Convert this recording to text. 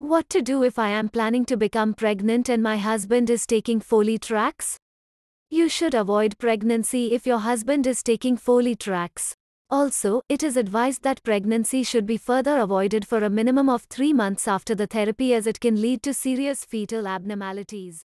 What to do if I am planning to become pregnant and my husband is taking Folitrax? You should avoid pregnancy if your husband is taking Folitrax. Also, it is advised that pregnancy should be further avoided for a minimum of 3 months after the therapy as it can lead to serious fetal abnormalities.